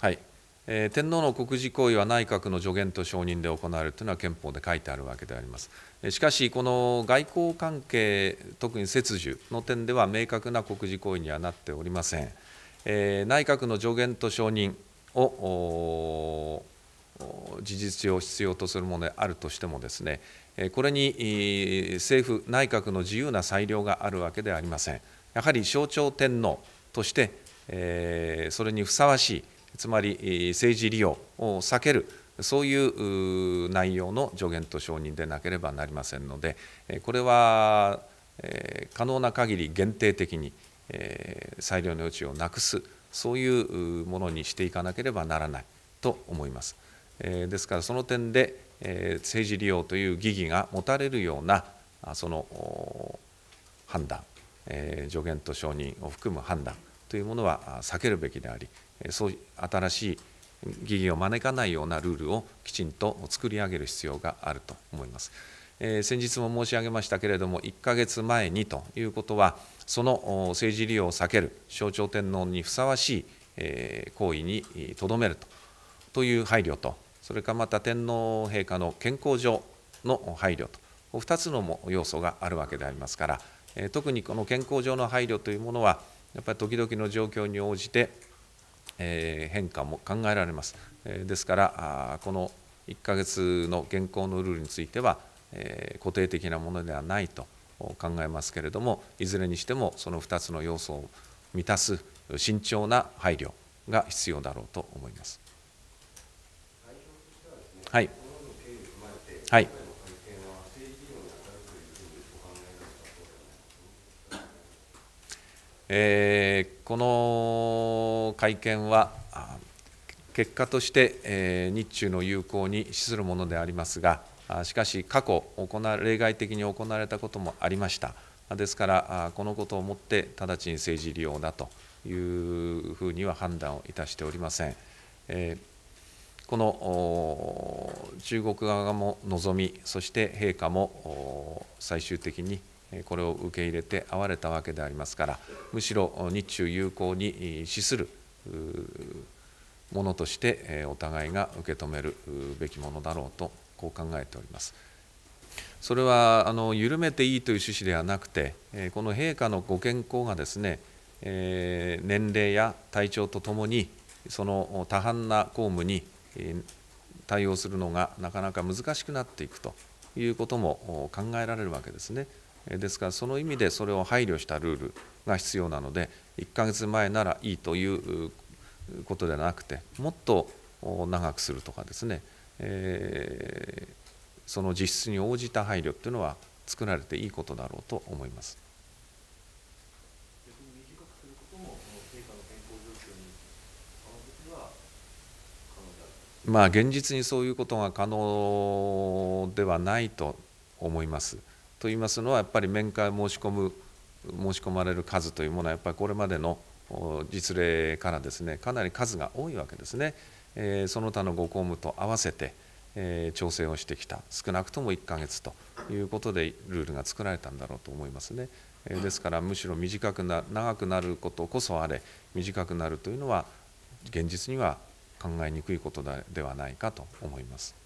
はい、えー、天皇の国事行為は内閣の助言と承認で行われるというのは憲法で書いてあるわけであります。しかし、この外交関係、特に切除の点では明確な国事行為にはなっておりません。えー、内閣の助言と承認を事実上必要とするものであるとしてもですね、これに政府、内閣の自由な裁量があるわけではありません。やはり象徴天皇として、えそれにふさわしいつまり政治利用を避けるそういう内容の助言と承認でなければなりませんのでこれは可能な限り限定的に裁量の余地をなくすそういうものにしていかなければならないと思います。ですからその点で政治利用という疑義が持たれるようなその判断助言と承認を含む判断というものは避けるべきでありそう新しい疑義を招かないようなルールをきちんと作り上げる必要があると思います。え先日も申し上げましたけれども、1ヶ月前にということは、その政治利用を避ける、象徴天皇にふさわしい、え行為にとどめるとという配慮と、それからまた天皇陛下の健康上の配慮と、2つの要素があるわけでありますから、え特にこの健康上の配慮というものは、やっぱり時々の状況に応じて、え変化も考えられます。えですからあこの1ヶ月の現行のルールについては、え固定的なものではないと考えますけれどもいずれにしてもその2つの要素を満たす慎重な配慮が必要だろうと思います。はい。はいえー、この会見は結果として、えー、日中の友好に資するものでありますがしかし過去行わ例外的に行われたこともありましたですからこのことをもって直ちに政治利用だというふうには判断をいたしておりません、えー、この中国側も望みそして陛下も最終的にこれを受け入れて哀れたわけでありますからむしろ日中友好に資するものとしてお互いが受け止めるべきものだろうとこう考えております。それはあの緩めていいという趣旨ではなくてこの陛下のご健康がですね年齢や体調とともにその多範な公務に対応するのがなかなか難しくなっていくということも考えられるわけですね。ですからその意味でそれを配慮したルールが必要なので1ヶ月前ならいいということではなくてもっと長くするとかですね、えー、その実質に応じた配慮というのは作られていいことだろうと思います。まあ現実にそういうことが可能ではないと思います。と言いますのはやっぱり面会申し込む申し込まれる数というものはやっぱりこれまでの実例からですねかなり数が多いわけですね、えその他の5公務と合わせて、え調整をしてきた少なくとも1ヶ月ということでルールが作られたんだろうと思いますね、えですからむしろ短くな長くなることこそあれ短くなるというのは現実には考えにくいことではないかと思います。